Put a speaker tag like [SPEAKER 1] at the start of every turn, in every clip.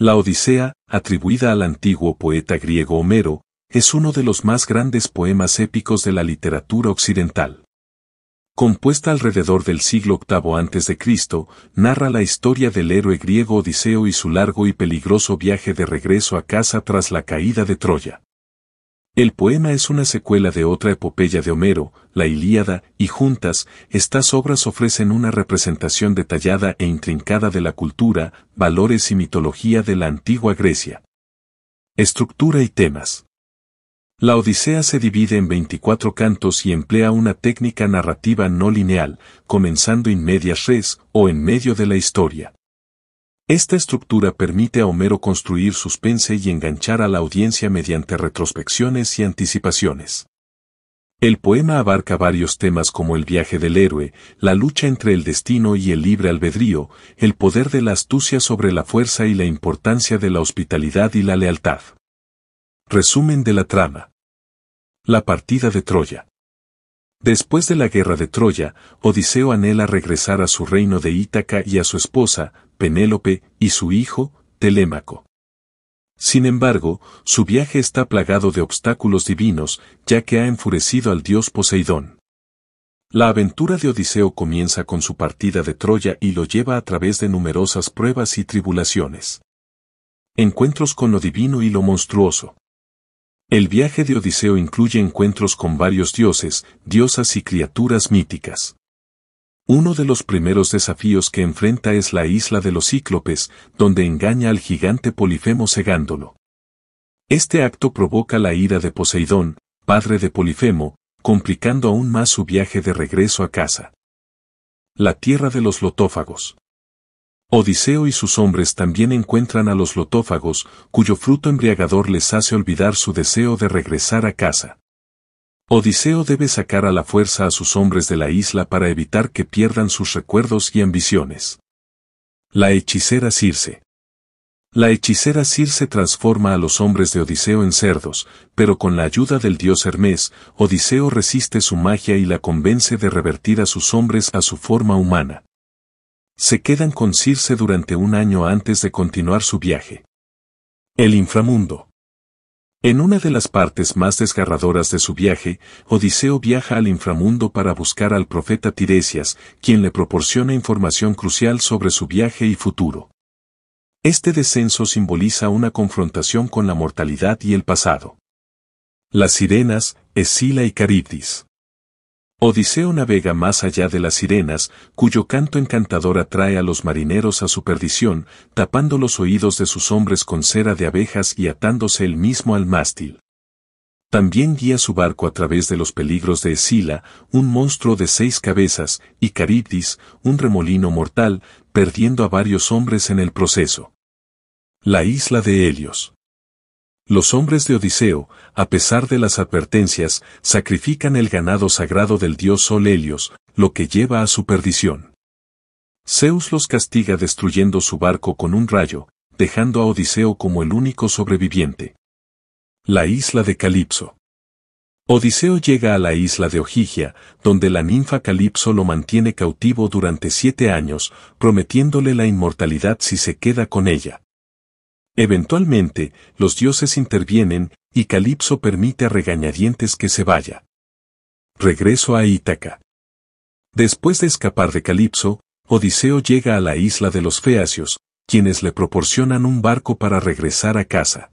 [SPEAKER 1] La Odisea, atribuida al antiguo poeta griego Homero, es uno de los más grandes poemas épicos de la literatura occidental. Compuesta alrededor del siglo VIII a.C., narra la historia del héroe griego Odiseo y su largo y peligroso viaje de regreso a casa tras la caída de Troya. El poema es una secuela de otra epopeya de Homero, la Ilíada, y juntas, estas obras ofrecen una representación detallada e intrincada de la cultura, valores y mitología de la antigua Grecia. Estructura y temas. La Odisea se divide en 24 cantos y emplea una técnica narrativa no lineal, comenzando en medias res o en medio de la historia. Esta estructura permite a Homero construir suspense y enganchar a la audiencia mediante retrospecciones y anticipaciones. El poema abarca varios temas como el viaje del héroe, la lucha entre el destino y el libre albedrío, el poder de la astucia sobre la fuerza y la importancia de la hospitalidad y la lealtad. Resumen de la trama. La partida de Troya. Después de la guerra de Troya, Odiseo anhela regresar a su reino de Ítaca y a su esposa, Penélope, y su hijo, Telémaco. Sin embargo, su viaje está plagado de obstáculos divinos, ya que ha enfurecido al dios Poseidón. La aventura de Odiseo comienza con su partida de Troya y lo lleva a través de numerosas pruebas y tribulaciones. Encuentros con lo divino y lo monstruoso. El viaje de Odiseo incluye encuentros con varios dioses, diosas y criaturas míticas. Uno de los primeros desafíos que enfrenta es la isla de los cíclopes, donde engaña al gigante Polifemo cegándolo. Este acto provoca la ira de Poseidón, padre de Polifemo, complicando aún más su viaje de regreso a casa. La tierra de los lotófagos. Odiseo y sus hombres también encuentran a los lotófagos, cuyo fruto embriagador les hace olvidar su deseo de regresar a casa. Odiseo debe sacar a la fuerza a sus hombres de la isla para evitar que pierdan sus recuerdos y ambiciones. La hechicera Circe. La hechicera Circe transforma a los hombres de Odiseo en cerdos, pero con la ayuda del dios Hermes, Odiseo resiste su magia y la convence de revertir a sus hombres a su forma humana se quedan con Circe durante un año antes de continuar su viaje. El inframundo. En una de las partes más desgarradoras de su viaje, Odiseo viaja al inframundo para buscar al profeta Tiresias, quien le proporciona información crucial sobre su viaje y futuro. Este descenso simboliza una confrontación con la mortalidad y el pasado. Las sirenas, Escila y Caribdis. Odiseo navega más allá de las sirenas, cuyo canto encantador atrae a los marineros a su perdición, tapando los oídos de sus hombres con cera de abejas y atándose él mismo al mástil. También guía su barco a través de los peligros de Escila, un monstruo de seis cabezas, y Caribdis, un remolino mortal, perdiendo a varios hombres en el proceso. La isla de Helios. Los hombres de Odiseo, a pesar de las advertencias, sacrifican el ganado sagrado del dios Sol Helios, lo que lleva a su perdición. Zeus los castiga destruyendo su barco con un rayo, dejando a Odiseo como el único sobreviviente. La isla de Calipso. Odiseo llega a la isla de Ojigia, donde la ninfa Calipso lo mantiene cautivo durante siete años, prometiéndole la inmortalidad si se queda con ella. Eventualmente, los dioses intervienen y Calipso permite a regañadientes que se vaya. Regreso a Ítaca. Después de escapar de Calipso, Odiseo llega a la isla de los Feacios, quienes le proporcionan un barco para regresar a casa.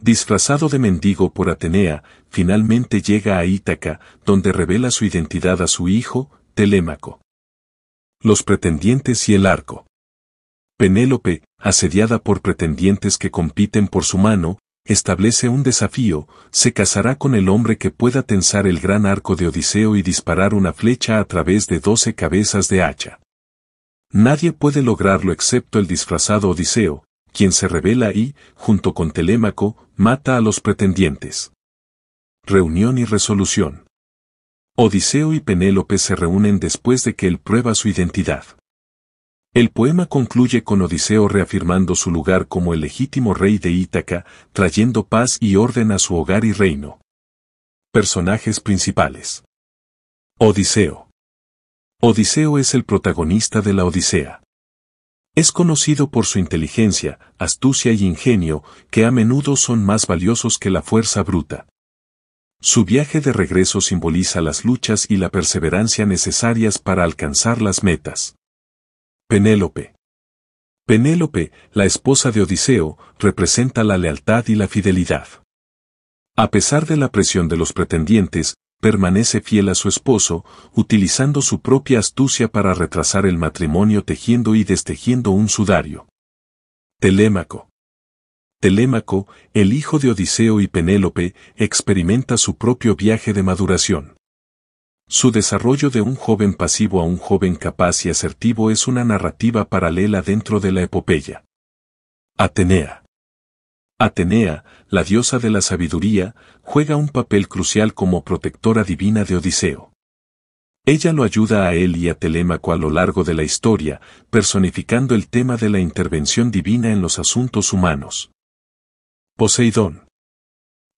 [SPEAKER 1] Disfrazado de mendigo por Atenea, finalmente llega a Ítaca, donde revela su identidad a su hijo, Telémaco. Los pretendientes y el arco. Penélope, asediada por pretendientes que compiten por su mano, establece un desafío, se casará con el hombre que pueda tensar el gran arco de Odiseo y disparar una flecha a través de doce cabezas de hacha. Nadie puede lograrlo excepto el disfrazado Odiseo, quien se revela y, junto con Telémaco, mata a los pretendientes. Reunión y resolución. Odiseo y Penélope se reúnen después de que él prueba su identidad. El poema concluye con Odiseo reafirmando su lugar como el legítimo rey de Ítaca, trayendo paz y orden a su hogar y reino. Personajes principales. Odiseo. Odiseo es el protagonista de la Odisea. Es conocido por su inteligencia, astucia y ingenio, que a menudo son más valiosos que la fuerza bruta. Su viaje de regreso simboliza las luchas y la perseverancia necesarias para alcanzar las metas. Penélope. Penélope, la esposa de Odiseo, representa la lealtad y la fidelidad. A pesar de la presión de los pretendientes, permanece fiel a su esposo, utilizando su propia astucia para retrasar el matrimonio tejiendo y destejiendo un sudario. Telémaco. Telémaco, el hijo de Odiseo y Penélope, experimenta su propio viaje de maduración. Su desarrollo de un joven pasivo a un joven capaz y asertivo es una narrativa paralela dentro de la epopeya. Atenea. Atenea, la diosa de la sabiduría, juega un papel crucial como protectora divina de Odiseo. Ella lo ayuda a él y a Telémaco a lo largo de la historia, personificando el tema de la intervención divina en los asuntos humanos. Poseidón.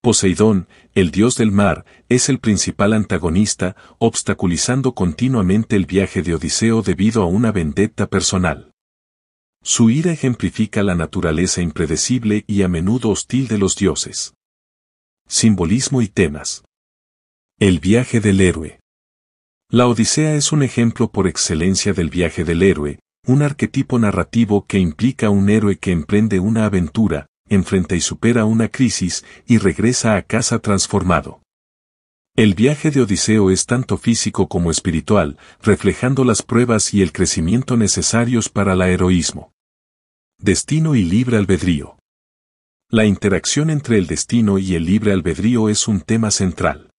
[SPEAKER 1] Poseidón, el dios del mar, es el principal antagonista, obstaculizando continuamente el viaje de Odiseo debido a una vendetta personal. Su ira ejemplifica la naturaleza impredecible y a menudo hostil de los dioses. Simbolismo y temas. El viaje del héroe. La Odisea es un ejemplo por excelencia del viaje del héroe, un arquetipo narrativo que implica un héroe que emprende una aventura, enfrenta y supera una crisis y regresa a casa transformado. El viaje de Odiseo es tanto físico como espiritual, reflejando las pruebas y el crecimiento necesarios para el heroísmo. Destino y libre albedrío. La interacción entre el destino y el libre albedrío es un tema central.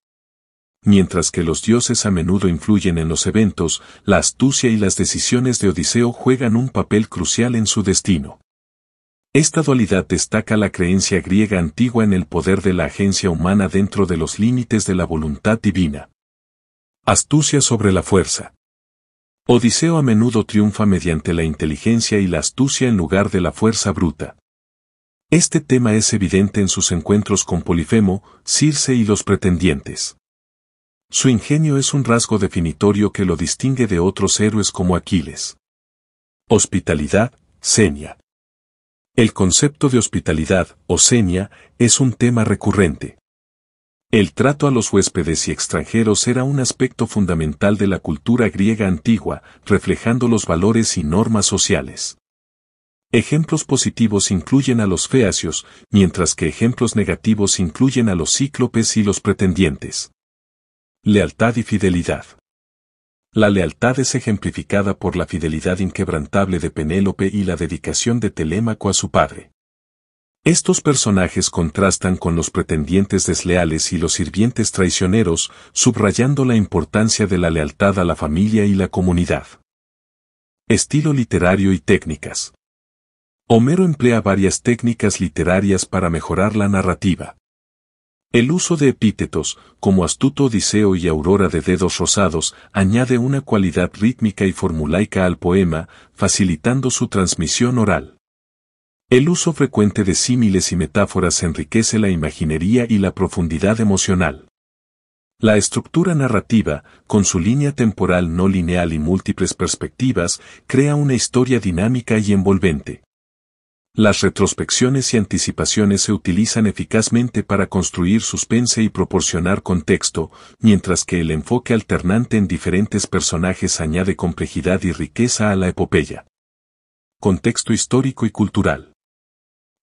[SPEAKER 1] Mientras que los dioses a menudo influyen en los eventos, la astucia y las decisiones de Odiseo juegan un papel crucial en su destino. Esta dualidad destaca la creencia griega antigua en el poder de la agencia humana dentro de los límites de la voluntad divina. Astucia sobre la fuerza. Odiseo a menudo triunfa mediante la inteligencia y la astucia en lugar de la fuerza bruta. Este tema es evidente en sus encuentros con Polifemo, Circe y los pretendientes. Su ingenio es un rasgo definitorio que lo distingue de otros héroes como Aquiles. Hospitalidad, seña. El concepto de hospitalidad, o seña, es un tema recurrente. El trato a los huéspedes y extranjeros era un aspecto fundamental de la cultura griega antigua, reflejando los valores y normas sociales. Ejemplos positivos incluyen a los feacios, mientras que ejemplos negativos incluyen a los cíclopes y los pretendientes. Lealtad y fidelidad. La lealtad es ejemplificada por la fidelidad inquebrantable de Penélope y la dedicación de Telémaco a su padre. Estos personajes contrastan con los pretendientes desleales y los sirvientes traicioneros, subrayando la importancia de la lealtad a la familia y la comunidad. Estilo literario y técnicas. Homero emplea varias técnicas literarias para mejorar la narrativa. El uso de epítetos, como astuto Odiseo y Aurora de dedos rosados, añade una cualidad rítmica y formulaica al poema, facilitando su transmisión oral. El uso frecuente de símiles y metáforas enriquece la imaginería y la profundidad emocional. La estructura narrativa, con su línea temporal no lineal y múltiples perspectivas, crea una historia dinámica y envolvente. Las retrospecciones y anticipaciones se utilizan eficazmente para construir suspense y proporcionar contexto, mientras que el enfoque alternante en diferentes personajes añade complejidad y riqueza a la epopeya. Contexto histórico y cultural.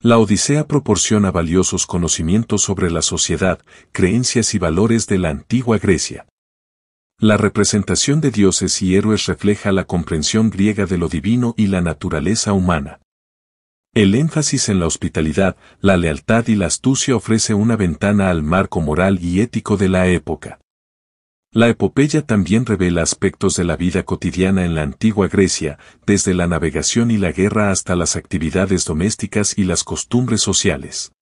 [SPEAKER 1] La Odisea proporciona valiosos conocimientos sobre la sociedad, creencias y valores de la antigua Grecia. La representación de dioses y héroes refleja la comprensión griega de lo divino y la naturaleza humana. El énfasis en la hospitalidad, la lealtad y la astucia ofrece una ventana al marco moral y ético de la época. La epopeya también revela aspectos de la vida cotidiana en la antigua Grecia, desde la navegación y la guerra hasta las actividades domésticas y las costumbres sociales.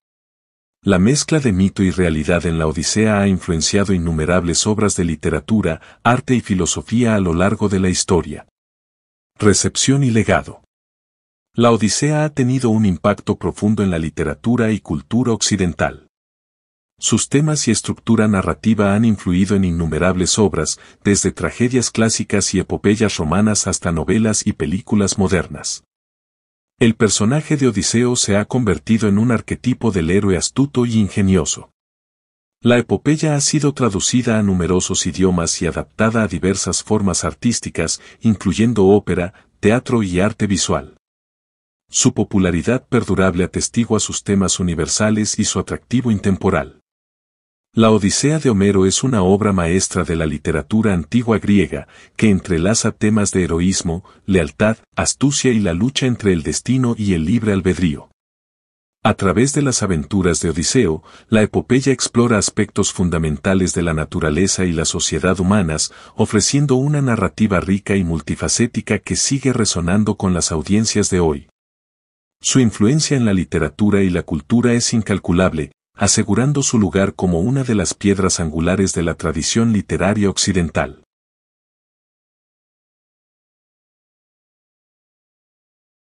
[SPEAKER 1] La mezcla de mito y realidad en la Odisea ha influenciado innumerables obras de literatura, arte y filosofía a lo largo de la historia. Recepción y legado. La Odisea ha tenido un impacto profundo en la literatura y cultura occidental. Sus temas y estructura narrativa han influido en innumerables obras, desde tragedias clásicas y epopeyas romanas hasta novelas y películas modernas. El personaje de Odiseo se ha convertido en un arquetipo del héroe astuto y ingenioso. La epopeya ha sido traducida a numerosos idiomas y adaptada a diversas formas artísticas, incluyendo ópera, teatro y arte visual. Su popularidad perdurable atestigua sus temas universales y su atractivo intemporal. La Odisea de Homero es una obra maestra de la literatura antigua griega, que entrelaza temas de heroísmo, lealtad, astucia y la lucha entre el destino y el libre albedrío. A través de las aventuras de Odiseo, la epopeya explora aspectos fundamentales de la naturaleza y la sociedad humanas, ofreciendo una narrativa rica y multifacética que sigue resonando con las audiencias de hoy. Su influencia en la literatura y la cultura es incalculable, asegurando su lugar como una de las piedras angulares de la tradición literaria occidental.